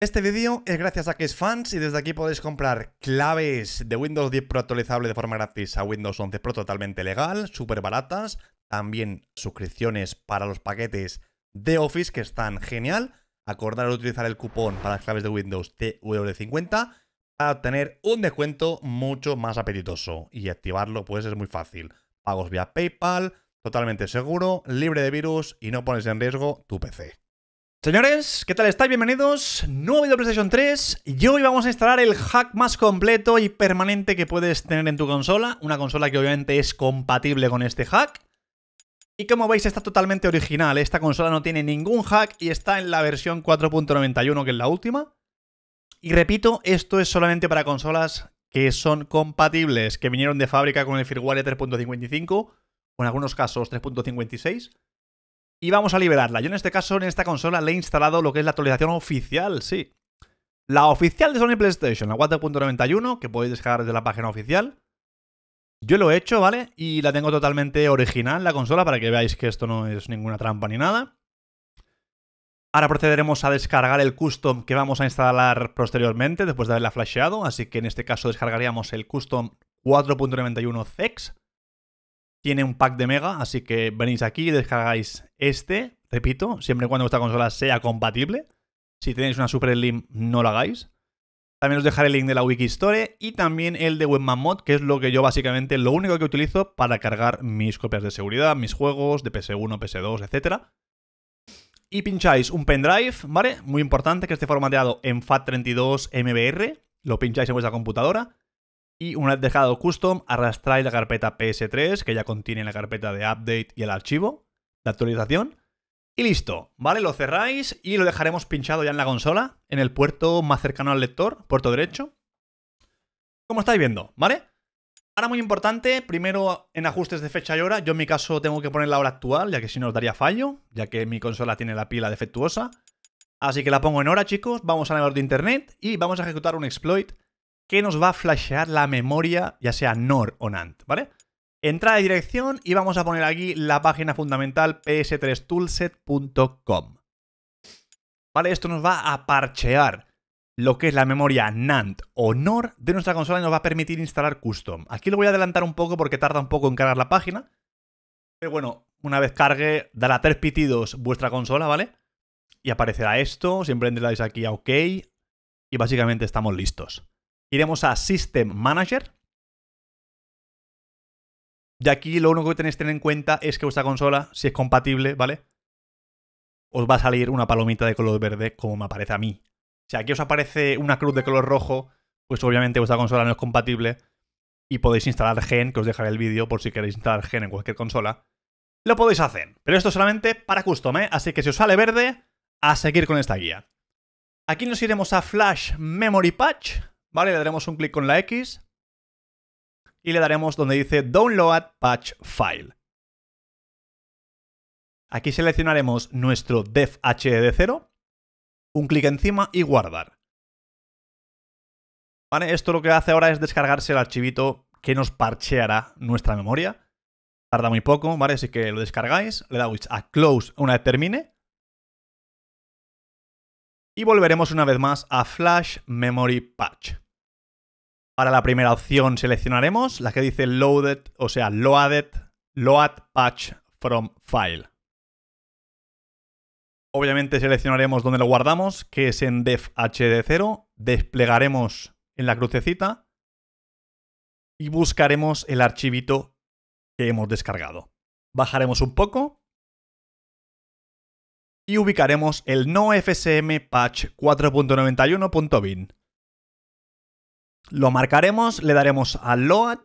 Este vídeo es gracias a que es fans y desde aquí podéis comprar claves de Windows 10 Pro actualizable de forma gratis a Windows 11 Pro totalmente legal, súper baratas. También suscripciones para los paquetes de Office que están genial. Acordar de utilizar el cupón para las claves de Windows de 50 para obtener un descuento mucho más apetitoso. Y activarlo pues es muy fácil. Pagos vía PayPal, totalmente seguro, libre de virus y no pones en riesgo tu PC. Señores, ¿qué tal estáis? Bienvenidos. Nuevo video de PlayStation 3. Y hoy vamos a instalar el hack más completo y permanente que puedes tener en tu consola. Una consola que obviamente es compatible con este hack. Y como veis está totalmente original. Esta consola no tiene ningún hack y está en la versión 4.91 que es la última. Y repito, esto es solamente para consolas que son compatibles, que vinieron de fábrica con el firmware 3.55, o en algunos casos 3.56 y vamos a liberarla. Yo en este caso, en esta consola, le he instalado lo que es la actualización oficial, sí. La oficial de Sony PlayStation, la 4.91, que podéis descargar desde la página oficial. Yo lo he hecho, ¿vale? Y la tengo totalmente original, la consola, para que veáis que esto no es ninguna trampa ni nada. Ahora procederemos a descargar el custom que vamos a instalar posteriormente, después de haberla flasheado. Así que en este caso descargaríamos el custom 4.91 CEX tiene un pack de mega, así que venís aquí y descargáis este, repito, siempre y cuando vuestra consola sea compatible. Si tenéis una Super Slim, no lo hagáis. También os dejaré el link de la Wiki Store y también el de Webman Mod, que es lo que yo básicamente, lo único que utilizo para cargar mis copias de seguridad, mis juegos de PS1, PS2, etc. Y pincháis un pendrive, ¿vale? Muy importante que esté formateado en FAT32 MBR. Lo pincháis en vuestra computadora. Y una vez dejado custom, arrastráis la carpeta PS3, que ya contiene la carpeta de update y el archivo de actualización. Y listo, ¿vale? Lo cerráis y lo dejaremos pinchado ya en la consola, en el puerto más cercano al lector, puerto derecho. Como estáis viendo, ¿vale? Ahora muy importante, primero en ajustes de fecha y hora, yo en mi caso tengo que poner la hora actual, ya que si no os daría fallo, ya que mi consola tiene la pila defectuosa. Así que la pongo en hora, chicos, vamos a hora de internet y vamos a ejecutar un exploit que nos va a flashear la memoria, ya sea NOR o NAND, ¿vale? Entrada de dirección y vamos a poner aquí la página fundamental ps3toolset.com. ¿Vale? Esto nos va a parchear lo que es la memoria NAND o NOR de nuestra consola y nos va a permitir instalar custom. Aquí lo voy a adelantar un poco porque tarda un poco en cargar la página. Pero bueno, una vez cargue, dará tres pitidos vuestra consola, ¿vale? Y aparecerá esto, siempre le aquí a OK y básicamente estamos listos. Iremos a System Manager. Y aquí lo único que tenéis que tener en cuenta es que vuestra consola, si es compatible, ¿vale? Os va a salir una palomita de color verde como me aparece a mí. Si aquí os aparece una cruz de color rojo, pues obviamente vuestra consola no es compatible y podéis instalar Gen, que os dejaré el vídeo por si queréis instalar Gen en cualquier consola. Lo podéis hacer, pero esto solamente para custom, ¿eh? Así que si os sale verde, a seguir con esta guía. Aquí nos iremos a Flash Memory Patch, ¿vale? Le daremos un clic con la X y le daremos donde dice Download Patch File. Aquí seleccionaremos nuestro dev 0 un clic encima y guardar. ¿Vale? Esto lo que hace ahora es descargarse el archivito que nos parcheará nuestra memoria. Tarda muy poco, ¿vale? Así que lo descargáis, le dais a Close una vez termine y volveremos una vez más a Flash Memory Patch. Para la primera opción seleccionaremos la que dice Loaded, o sea, Loaded, Load Patch from File. Obviamente seleccionaremos donde lo guardamos, que es en devhd hd0, desplegaremos en la crucecita y buscaremos el archivito que hemos descargado. Bajaremos un poco y ubicaremos el no fsm patch 4.91.bin. Lo marcaremos, le daremos a load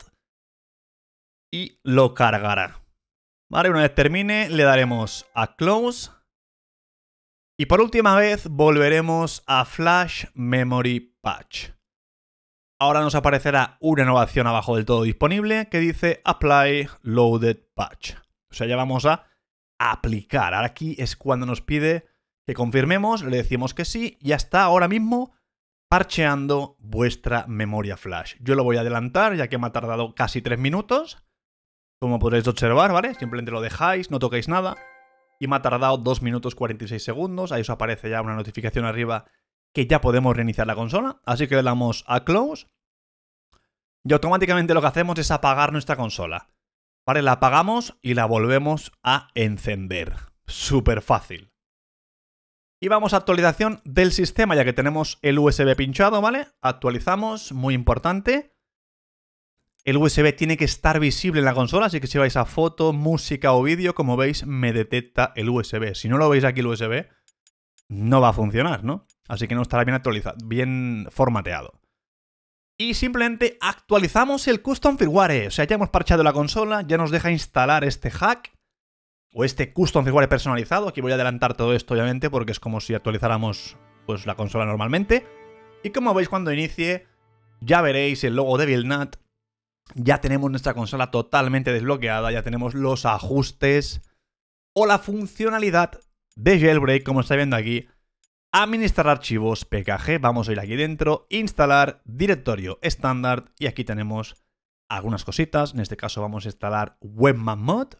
y lo cargará. Vale, una vez termine le daremos a close y por última vez volveremos a flash memory patch. Ahora nos aparecerá una nueva abajo del todo disponible que dice Apply Loaded Patch. O sea, ya vamos a aplicar. Ahora aquí es cuando nos pide que confirmemos, le decimos que sí, y está ahora mismo parcheando vuestra memoria flash. Yo lo voy a adelantar, ya que me ha tardado casi 3 minutos. Como podréis observar, ¿vale? Simplemente lo dejáis, no toquéis nada. Y me ha tardado 2 minutos 46 segundos. Ahí os aparece ya una notificación arriba que ya podemos reiniciar la consola. Así que le damos a Close. Y automáticamente lo que hacemos es apagar nuestra consola la apagamos y la volvemos a encender. Súper fácil. Y vamos a actualización del sistema, ya que tenemos el USB pinchado, ¿vale? Actualizamos, muy importante. El USB tiene que estar visible en la consola, así que si vais a foto, música o vídeo, como veis, me detecta el USB. Si no lo veis aquí el USB, no va a funcionar, ¿no? Así que no estará bien actualizado, bien formateado y simplemente actualizamos el custom firmware. O sea, ya hemos parchado la consola, ya nos deja instalar este hack o este custom firmware personalizado. Aquí voy a adelantar todo esto, obviamente, porque es como si actualizáramos pues, la consola normalmente. Y como veis, cuando inicie, ya veréis el logo de Vilnat. Ya tenemos nuestra consola totalmente desbloqueada, ya tenemos los ajustes o la funcionalidad de Jailbreak, como estáis viendo aquí, administrar archivos PKG, vamos a ir aquí dentro, instalar directorio estándar y aquí tenemos algunas cositas, en este caso vamos a instalar WebMapMod,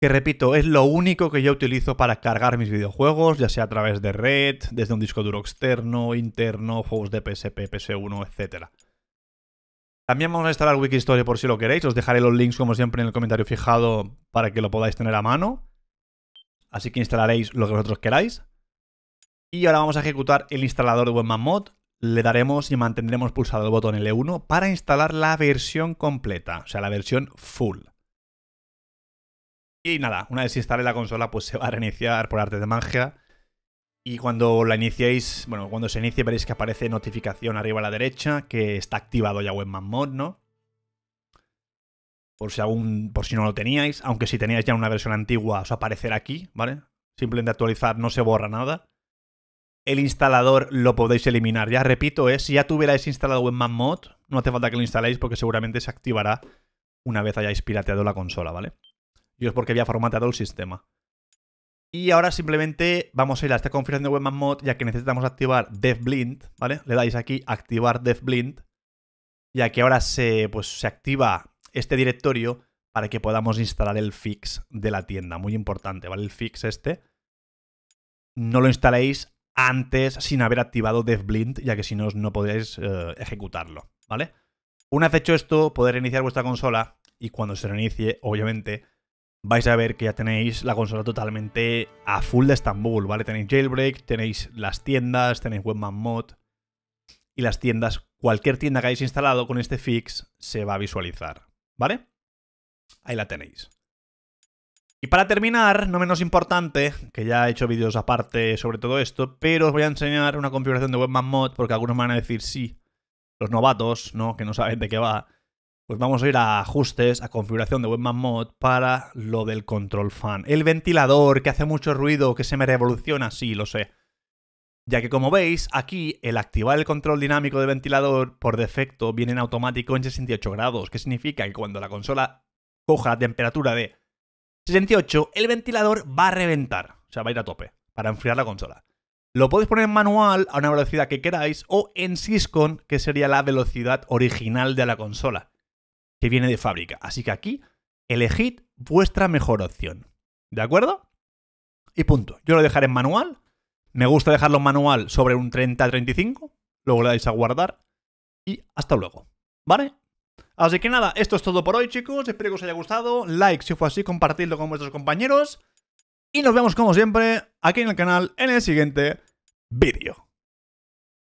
que repito, es lo único que yo utilizo para cargar mis videojuegos, ya sea a través de red, desde un disco duro externo, interno, juegos de PSP, PS1, etc. También vamos a instalar Wikistory por si lo queréis, os dejaré los links como siempre en el comentario fijado para que lo podáis tener a mano. Así que instalaréis lo que vosotros queráis. Y ahora vamos a ejecutar el instalador de Mod. Le daremos y mantendremos pulsado el botón L1 para instalar la versión completa, o sea, la versión full. Y nada, una vez se instale la consola, pues se va a reiniciar por arte de magia. Y cuando la iniciéis, bueno, cuando se inicie veréis que aparece notificación arriba a la derecha que está activado ya Webman Mod, ¿no? Por si aún, por si no lo teníais, aunque si teníais ya una versión antigua os aparecerá aquí, ¿vale? Simplemente actualizar no se borra nada el instalador lo podéis eliminar. Ya repito, es ¿eh? si ya tuvierais instalado WebMapMod, no hace falta que lo instaléis porque seguramente se activará una vez hayáis pirateado la consola, ¿vale? Y es porque había formateado el sistema. Y ahora simplemente vamos a ir a esta configuración de WebMapMod, ya que necesitamos activar DevBlind, ¿vale? Le dais aquí activar DevBlind, ya que ahora se, pues, se activa este directorio para que podamos instalar el fix de la tienda. Muy importante, ¿vale? El fix este. No lo instaléis antes sin haber activado DevBlind, ya que si no, no podéis eh, ejecutarlo, ¿vale? Una vez hecho esto, poder iniciar vuestra consola y cuando se reinicie, obviamente, vais a ver que ya tenéis la consola totalmente a full de Estambul, ¿vale? Tenéis Jailbreak, tenéis las tiendas, tenéis Webman Mod y las tiendas, cualquier tienda que hayáis instalado con este fix se va a visualizar, ¿vale? Ahí la tenéis. Y para terminar, no menos importante, que ya he hecho vídeos aparte sobre todo esto, pero os voy a enseñar una configuración de Webman Mod, porque algunos me van a decir sí, los novatos, ¿no? Que no saben de qué va. Pues vamos a ir a ajustes, a configuración de Webman Mod para lo del control fan. El ventilador que hace mucho ruido, que se me revoluciona, sí, lo sé. Ya que como veis, aquí el activar el control dinámico de ventilador por defecto viene en automático en 68 grados, que significa que cuando la consola coja temperatura de 68, el ventilador va a reventar. O sea, va a ir a tope para enfriar la consola. Lo podéis poner en manual a una velocidad que queráis o en Syscon, que sería la velocidad original de la consola, que viene de fábrica. Así que aquí elegid vuestra mejor opción. ¿De acuerdo? Y punto. Yo lo dejaré en manual. Me gusta dejarlo en manual sobre un 30-35. Luego le dais a guardar. Y hasta luego. ¿Vale? Así que nada, esto es todo por hoy, chicos. Espero que os haya gustado. Like si fue así, compartidlo con vuestros compañeros. Y nos vemos como siempre aquí en el canal en el siguiente vídeo.